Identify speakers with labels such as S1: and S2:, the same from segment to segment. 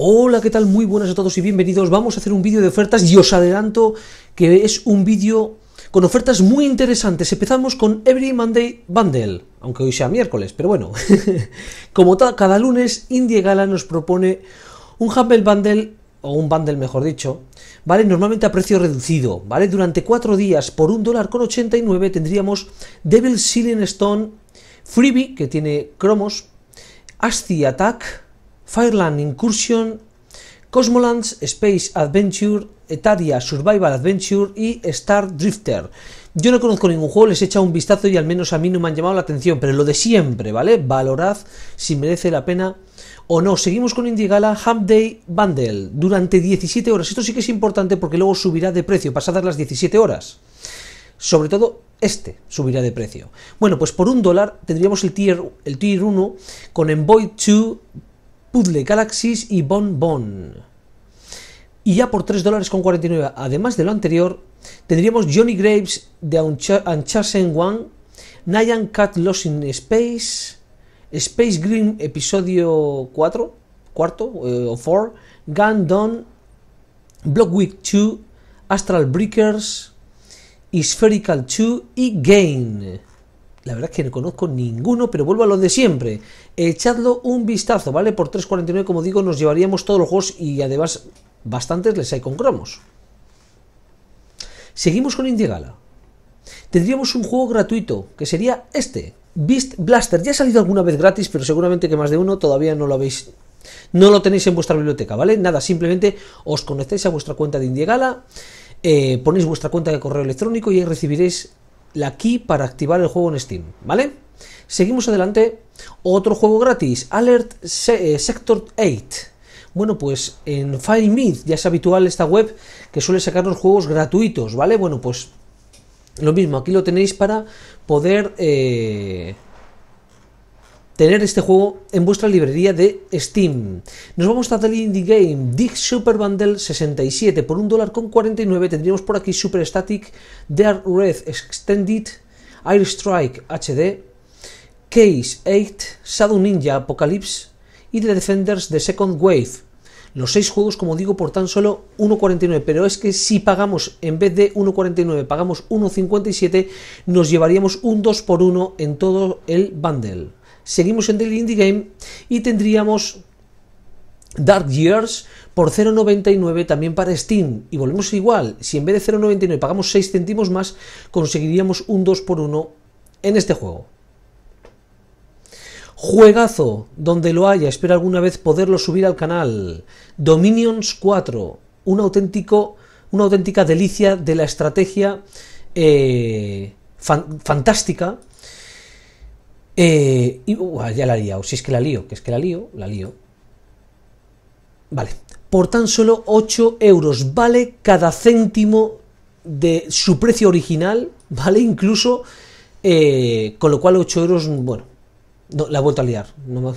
S1: Hola, ¿qué tal? Muy buenas a todos y bienvenidos. Vamos a hacer un vídeo de ofertas y os adelanto que es un vídeo con ofertas muy interesantes. Empezamos con Every Monday Bundle, aunque hoy sea miércoles, pero bueno. Como cada lunes, Indie Gala nos propone un Humble Bundle o un bundle mejor dicho, ¿vale? Normalmente a precio reducido, ¿vale? Durante cuatro días por un dólar con 89 tendríamos Devil Sealing Stone Freebie, que tiene cromos, Asti Attack, Fireland Incursion, Cosmolands Space Adventure, Etaria Survival Adventure y Star Drifter. Yo no conozco ningún juego, les he echado un vistazo y al menos a mí no me han llamado la atención, pero lo de siempre, ¿vale? Valorad si merece la pena o no. Seguimos con Indiegala, Gala Day Bundle durante 17 horas. Esto sí que es importante porque luego subirá de precio, pasadas las 17 horas. Sobre todo este subirá de precio. Bueno, pues por un dólar tendríamos el tier, el tier 1 con Envoy 2 Puzzle Galaxies y Bon Bon. Y ya por 3.49 dólares con 49, además de lo anterior, tendríamos Johnny Graves de Uncharted One, Nyan Cat Lost in Space, Space Green Episodio 4, cuarto 4, eh, Gun Dawn, Block 2, Astral Breakers, Spherical 2 y Gain la verdad es que no conozco ninguno, pero vuelvo a lo de siempre. Echadlo un vistazo, ¿vale? Por 3.49, como digo, nos llevaríamos todos los juegos y además bastantes les hay con cromos. Seguimos con Indiegala Tendríamos un juego gratuito, que sería este, Beast Blaster. Ya ha salido alguna vez gratis, pero seguramente que más de uno todavía no lo habéis no lo tenéis en vuestra biblioteca, ¿vale? Nada, simplemente os conectáis a vuestra cuenta de Indiegala, eh, ponéis vuestra cuenta de correo electrónico y ahí recibiréis la key para activar el juego en Steam, ¿vale? Seguimos adelante. Otro juego gratis, Alert eh, Sector 8. Bueno, pues en FileMeet ya es habitual esta web que suele sacar Los juegos gratuitos, ¿vale? Bueno, pues lo mismo, aquí lo tenéis para poder eh, tener este juego en vuestra librería de Steam. Nos vamos a el Indie Game, Dig Super Bundle 67, por un dólar con 49 tendríamos por aquí Super Static, Dark Red Extended, Air Strike HD, Case 8, Shadow Ninja Apocalypse y The Defenders de Second Wave. Los seis juegos, como digo, por tan solo 1,49. Pero es que si pagamos, en vez de 1,49, pagamos 1,57, nos llevaríamos un 2 por 1 en todo el bundle seguimos en Daily Indie Game y tendríamos Dark Years por 0,99 también para Steam. Y volvemos igual, si en vez de 0,99 pagamos 6 céntimos más, conseguiríamos un 2x1 en este juego. Juegazo, donde lo haya, espero alguna vez poderlo subir al canal. Dominions 4, un auténtico, una auténtica delicia de la estrategia eh, fantástica eh, y uh, ah, ya la he liado. Si es que la lío, que es que la lío, la lío. Vale. Por tan solo 8 euros vale cada céntimo de su precio original, ¿vale? Incluso, eh, con lo cual 8 euros, bueno, no, la he vuelto a liar. No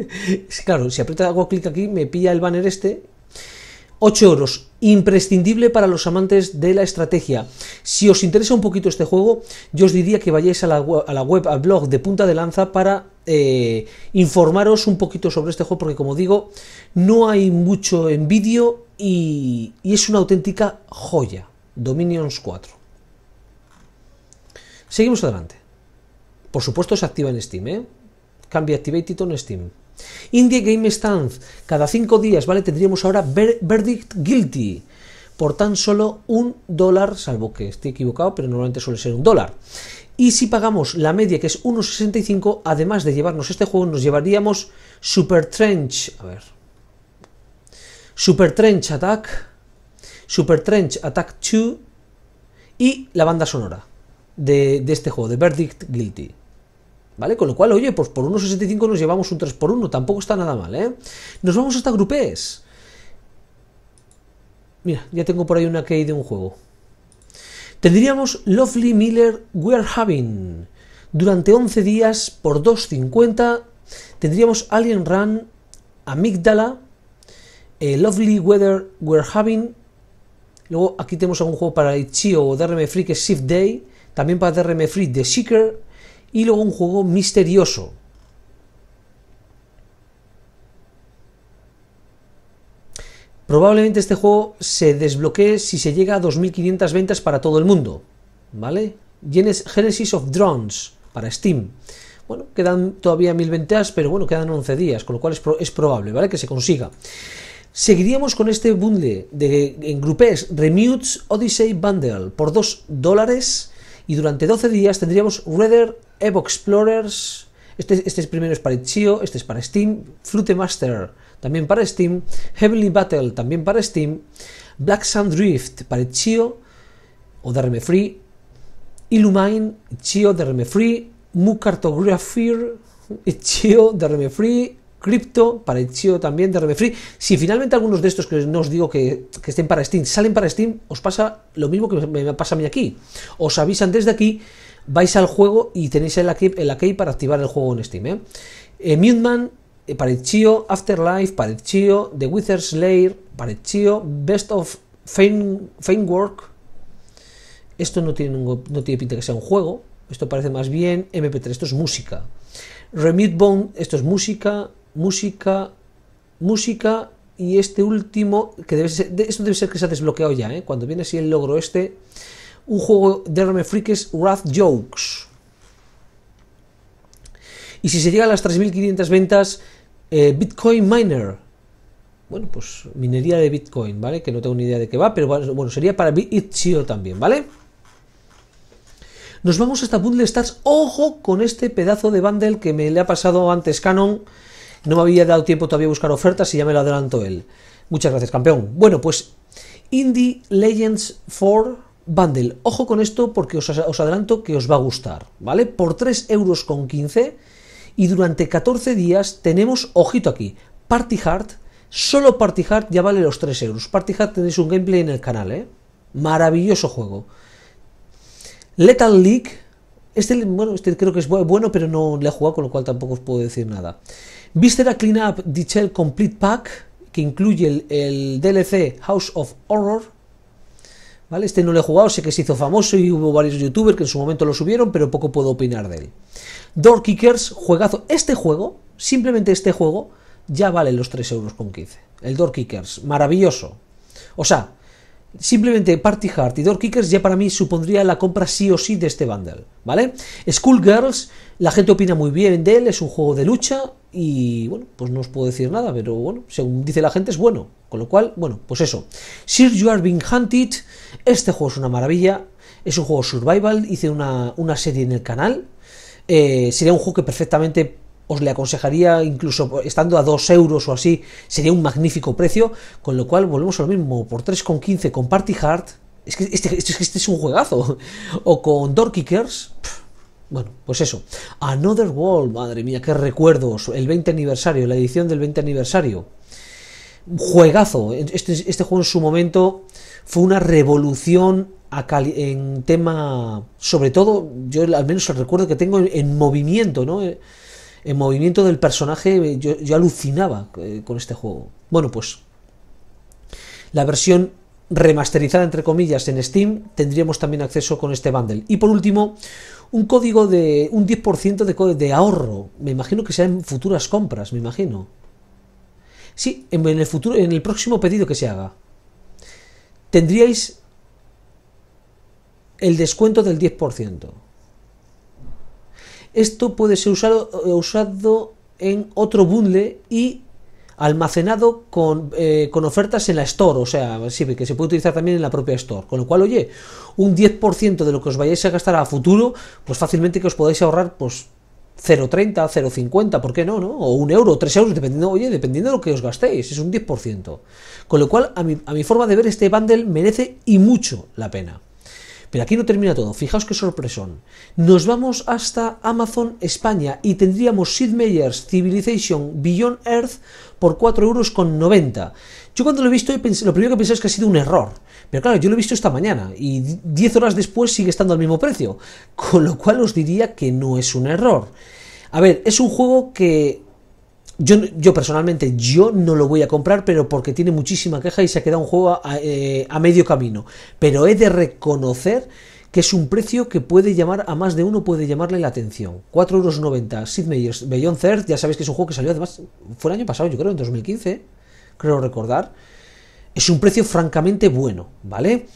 S1: claro, si aprieto, hago clic aquí, me pilla el banner este. 8 euros imprescindible para los amantes de la estrategia. Si os interesa un poquito este juego, yo os diría que vayáis a la, web, al blog de Punta de Lanza para eh, informaros un poquito sobre este juego, porque como digo, no hay mucho en vídeo y, es una auténtica joya. Dominions 4. Seguimos adelante. Por supuesto se activa en Steam, ¿eh? Cambia Activated on Steam. Indie Game Stance, cada 5 días, ¿vale? Tendríamos ahora Verdict Guilty por tan solo un dólar, salvo que esté equivocado, pero normalmente suele ser un dólar. Y si pagamos la media, que es 1,65, además de llevarnos este juego, nos llevaríamos Super Trench. A ver. Super Trench Attack. Super Trench Attack 2. Y la banda sonora de, de este juego, de Verdict Guilty. ¿Vale? Con lo cual, oye, pues por 1,65 nos llevamos un 3 por 1, tampoco está nada mal, ¿eh? Nos vamos hasta grupés. Mira, ya tengo por ahí una key de un juego. Tendríamos Lovely Miller We're Having durante 11 días por 2.50. Tendríamos Alien Run, Amígdala, eh, Lovely Weather We're Having. Luego aquí tenemos algún juego para Ichio o DRM Free que es Shift Day. También para DRM Free The Seeker y luego un juego misterioso. Probablemente este juego se desbloquee si se llega a 2.500 ventas para todo el mundo, ¿vale? Genesis of Drones para Steam. Bueno, quedan todavía 1.000 ventas, pero bueno, quedan 11 días, con lo cual es, probable, ¿vale? Que se consiga. Seguiríamos con este bundle de en grupés. Remutes Odyssey Bundle por 2 dólares y durante 12 días tendríamos Redder, Evo Explorers, este, este primero es para Itch.io, este es para Steam, Flute Master también para Steam, Heavenly Battle también para Steam, Black Sand Drift para Itch.io o DRM Free, Illumine, Itch.io, DRM Free, Mu Cartographer, Itch.io, DRM Free, Crypto, para Itch.io también, de Free. Si finalmente algunos de estos que no os digo que, estén para Steam salen para Steam, os pasa lo mismo que me, pasa a mí aquí. Os avisan desde aquí, vais al juego y tenéis el aquí, key para activar el juego en Steam. ¿eh? eh Muteman, eh, Afterlife, para Chio, The Wither's Lair, para Best of Fame, Work. Esto no tiene, no tiene pinta que sea un juego. Esto parece más bien MP3. Esto es música. Remute Bone, esto es música música, música y este último, que debe ser, esto debe ser que se ha desbloqueado ya, ¿eh? cuando viene así el logro este, un juego de Rome Freaks, Wrath Jokes. Y si se llega a las 3.500 ventas, eh, Bitcoin Miner. Bueno, pues minería de Bitcoin, ¿vale? Que no tengo ni idea de qué va, pero bueno, sería para Bit.io también, ¿vale? Nos vamos hasta Bundle Stars. Ojo con este pedazo de bundle que me le ha pasado antes Canon no me había dado tiempo todavía a buscar ofertas y ya me lo adelanto él. Muchas gracias, campeón. Bueno, pues Indie Legends 4 Bundle. Ojo con esto porque os, adelanto que os va a gustar, ¿vale? Por 3,15 euros con y durante 14 días tenemos, ojito aquí, Party Hard. Solo Party Hard ya vale los 3 euros. Party Hard tenéis un gameplay en el canal, ¿eh? Maravilloso juego. Lethal League. Este, este creo que es bueno, pero no le he jugado, con lo cual tampoco os puedo decir nada. Vistera Cleanup Dichel Complete Pack, que incluye el, DLC House of Horror. ¿Vale? Este no lo he jugado, sé que se hizo famoso y hubo varios youtubers que en su momento lo subieron, pero poco puedo opinar de él. Door Kickers, juegazo. Este juego, simplemente este juego, ya vale los tres euros con El Door Kickers, maravilloso. O sea, simplemente Party Heart y Door Kickers ya para mí supondría la compra sí o sí de este bundle, ¿vale? Girls, la gente opina muy bien de él, es un juego de lucha, y bueno, pues no os puedo decir nada, pero bueno, según dice la gente es bueno. Con lo cual, bueno, pues eso. Sir You Are Being Hunted, este juego es una maravilla. Es un juego survival, hice una, serie en el canal. Eh, sería un juego que perfectamente os le aconsejaría, incluso estando a 2 euros o así, sería un magnífico precio. Con lo cual, volvemos a lo mismo, por 3,15 con Party Hard. Es que este, este, este es un juegazo. O con Door Kickers. Pfff bueno, pues eso. Another World, madre mía, qué recuerdos. El 20 aniversario, la edición del 20 aniversario. Juegazo. Este, este, juego en su momento fue una revolución en tema, sobre todo, yo al menos el recuerdo que tengo en, movimiento, ¿no? Eh, en movimiento del personaje, eh, yo alucinaba eh, con este juego. Bueno, pues la versión remasterizada, entre comillas, en Steam, tendríamos también acceso con este bundle. Y por último, un código de un 10% de, de ahorro. Me imagino que sea en futuras compras, me imagino. Sí, en, el futuro, en el próximo pedido que se haga. Tendríais el descuento del 10%. Esto puede ser usado, eh, usado en otro bundle y almacenado con, eh, con, ofertas en la store, o sea, que se puede utilizar también en la propia store. Con lo cual, oye, un 10% de lo que os vayáis a gastar a futuro, pues fácilmente que os podáis ahorrar, pues 0,30, 0,50, ¿por qué no? no? O un euro, tres euros, dependiendo, oye, dependiendo de lo que os gastéis, es un 10%. Con lo cual, a mi, a mi forma de ver, este bundle merece y mucho la pena. Pero aquí no termina todo. Fijaos qué sorpresón. Nos vamos hasta Amazon España y tendríamos Sid Meier's Civilization Beyond Earth por 4,90 euros. Yo cuando lo he visto, lo primero que pensé es que ha sido un error. Pero claro, yo lo he visto esta mañana y 10 horas después sigue estando al mismo precio. Con lo cual os diría que no es un error. A ver, es un juego que yo, personalmente, yo no lo voy a comprar, pero porque tiene muchísima queja y se ha quedado un juego eh, a, medio camino. Pero he de reconocer que es un precio que puede llamar a más de uno, puede llamarle la atención. 4,90 euros. Sid Meier's Beyond Third, ya sabéis que es un juego que salió además, fue el año pasado, yo creo, en 2015, creo recordar. Es un precio francamente bueno, ¿vale?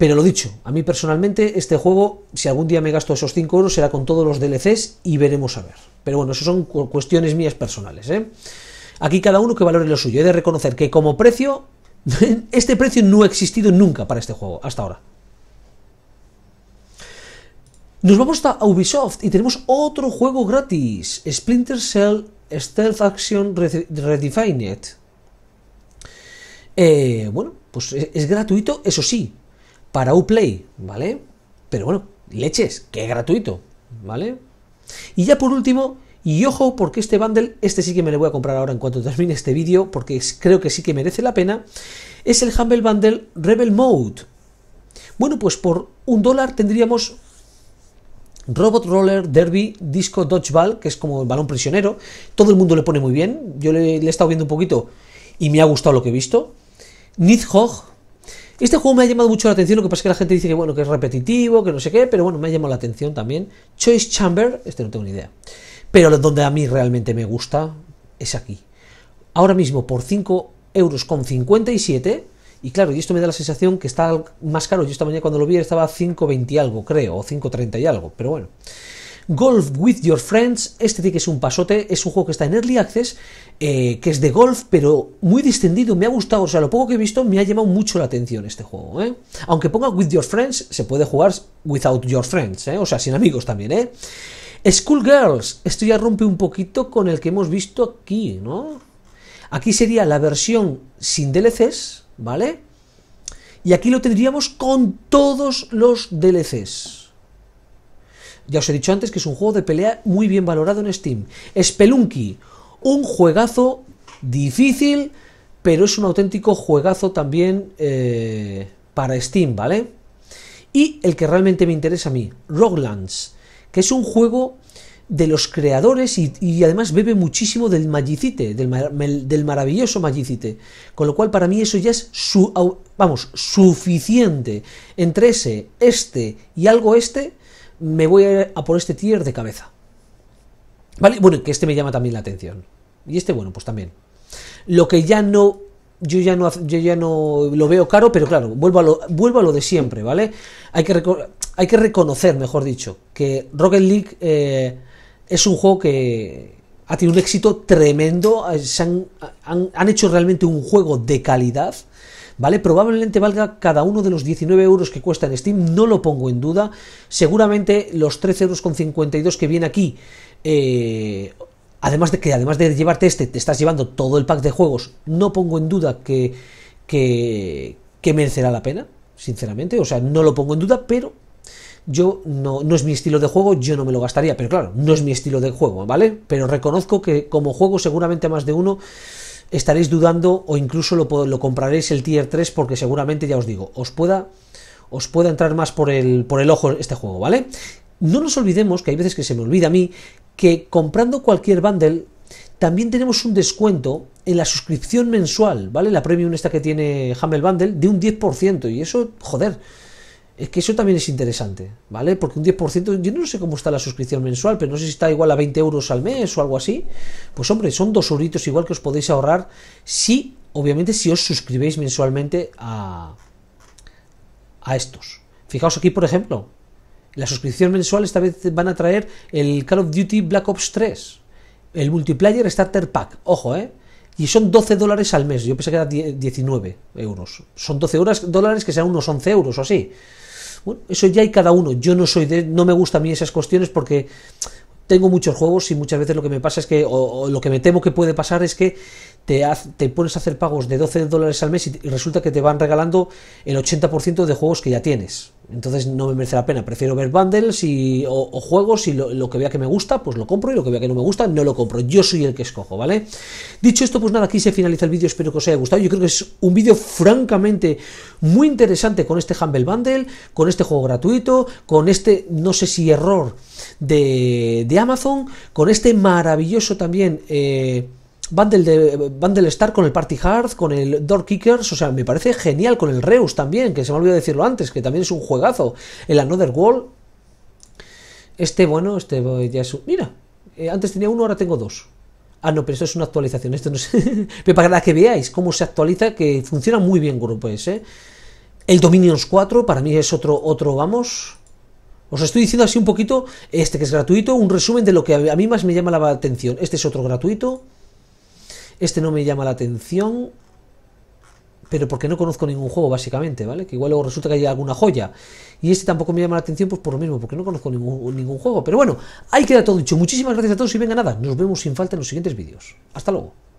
S1: Pero lo dicho, a mí personalmente este juego, si algún día me gasto esos 5 euros, será con todos los DLCs y veremos a ver. Pero bueno, eso son cuestiones mías personales. ¿eh? Aquí cada uno que valore lo suyo. He de reconocer que como precio, este precio no ha existido nunca para este juego, hasta ahora. Nos vamos a Ubisoft y tenemos otro juego gratis, Splinter Cell Stealth Action Redefined. Eh, bueno, pues e-, es gratuito, eso sí, para Uplay, ¿vale? Pero bueno, leches, que gratuito, ¿vale? Y ya por último, y ojo, porque este bundle, este sí que me lo voy a comprar ahora en cuanto termine este vídeo, porque creo que sí que merece la pena, es el Humble Bundle Rebel Mode. Bueno, pues por un dólar tendríamos Robot Roller Derby Disco Dodgeball, que es como el balón prisionero. Todo el mundo le pone muy bien. Yo le, he estado viendo un poquito y me ha gustado lo que he visto. Nidhogg, este juego me ha llamado mucho la atención, lo que pasa es que la gente dice que bueno, que es repetitivo, que no sé qué, pero bueno, me ha llamado la atención también. Choice Chamber, este no tengo ni idea. Pero donde a mí realmente me gusta es aquí. Ahora mismo por 5 euros con 57, y claro, y esto me da la sensación que está más caro. Yo esta mañana cuando lo vi estaba a 5.20 y algo, creo, o 5.30 y algo, pero bueno. Golf with Your Friends, este sí que es un pasote, es un juego que está en Early Access, eh, que es de golf, pero muy distendido, me ha gustado, o sea, lo poco que he visto me ha llamado mucho la atención este juego, ¿eh? Aunque ponga With Your Friends, se puede jugar Without Your Friends, ¿eh? O sea, sin amigos también, ¿eh? Girls, esto ya rompe un poquito con el que hemos visto aquí, ¿no? Aquí sería la versión sin DLCs, ¿vale? Y aquí lo tendríamos con todos los DLCs. Ya os he dicho antes que es un juego de pelea muy bien valorado en Steam. Spelunky, un juegazo difícil, pero es un auténtico juegazo también eh, para Steam, ¿vale? Y el que realmente me interesa a mí, Rocklands, que es un juego de los creadores y, además bebe muchísimo del Magicite, del, maravilloso Magicite. Con lo cual para mí eso ya es su, vamos, suficiente. Entre ese, este y algo este, me voy a, ir por este tier de cabeza. ¿Vale? Bueno, que este me llama también la atención. Y este, bueno, pues también. Lo que ya no. Yo ya no, ya no lo veo caro, pero claro, vuelvo a lo, lo de siempre, ¿vale? Hay que, hay que reconocer, mejor dicho, que Rocket League eh, es un juego que ha tenido un éxito tremendo. Eh, han hecho realmente un juego de calidad ¿vale? Probablemente valga cada uno de los 19 euros que cuesta en Steam, no lo pongo en duda. Seguramente los 13,52 euros que viene aquí, eh, además de que además de llevarte este, te estás llevando todo el pack de juegos, no pongo en duda que, que, que merecerá la pena, sinceramente. O sea, no lo pongo en duda, pero yo no, no es mi estilo de juego, yo no me lo gastaría, pero claro, no es mi estilo de juego, ¿vale? Pero reconozco que como juego seguramente más de uno estaréis dudando o incluso lo, lo, compraréis el tier 3 porque seguramente, ya os digo, os pueda, os pueda entrar más por el, por el ojo este juego, ¿vale? No nos olvidemos, que hay veces que se me olvida a mí, que comprando cualquier bundle también tenemos un descuento en la suscripción mensual, ¿vale? La premium esta que tiene Humble Bundle de un 10% y eso, joder, es que eso también es interesante, ¿vale? Porque un 10%, yo no sé cómo está la suscripción mensual, pero no sé si está igual a 20 euros al mes o algo así. Pues hombre, son dos euritos igual que os podéis ahorrar si, obviamente, si os suscribéis mensualmente a, a estos. Fijaos aquí, por ejemplo, la suscripción mensual esta vez van a traer el Call of Duty Black Ops 3, el multiplayer Starter Pack, ojo, ¿eh? y son 12 dólares al mes. Yo pensé que era 19 euros. Son 12 dólares que sean unos 11 euros o así. Bueno, eso ya hay cada uno. Yo no soy No me gusta a mí esas cuestiones porque tengo muchos juegos y muchas veces lo que me pasa es que. O, lo que me temo que puede pasar es que te, te pones a hacer pagos de 12 dólares al mes y resulta que te van regalando el 80% de juegos que ya tienes. Entonces no me merece la pena. Prefiero ver bundles y, o, juegos y lo, que vea que me gusta, pues lo compro y lo que vea que no me gusta, no lo compro. Yo soy el que escojo, ¿vale? Dicho esto, pues nada, aquí se finaliza el vídeo. Espero que os haya gustado. Yo creo que es un vídeo francamente muy interesante con este Humble Bundle, con este juego gratuito, con este, no sé si error de, de Amazon, con este maravilloso también... Eh, Bundle, de, Star con el Party Hard con el Door Kickers, o sea, me parece genial, con el Reus también, que se me olvidó decirlo antes, que también es un juegazo. El Another Wall. Este, bueno, este eh, ya es Mira, eh, antes tenía uno, ahora tengo dos. Ah, no, pero esto es una actualización, esto no es... pero para que veáis cómo se actualiza, que funciona muy bien Grupo ¿eh? El Dominions 4, para mí es otro, otro, vamos... Os estoy diciendo así un poquito, este que es gratuito, un resumen de lo que a mí más me llama la atención. Este es otro gratuito. Este no me llama la atención, pero porque no conozco ningún juego, básicamente, ¿vale? Que igual luego resulta que hay alguna joya. Y este tampoco me llama la atención, pues por lo mismo, porque no conozco ningún, ningún juego. Pero bueno, ahí queda todo dicho. Muchísimas gracias a todos y venga nada, nos vemos sin falta en los siguientes vídeos. Hasta luego.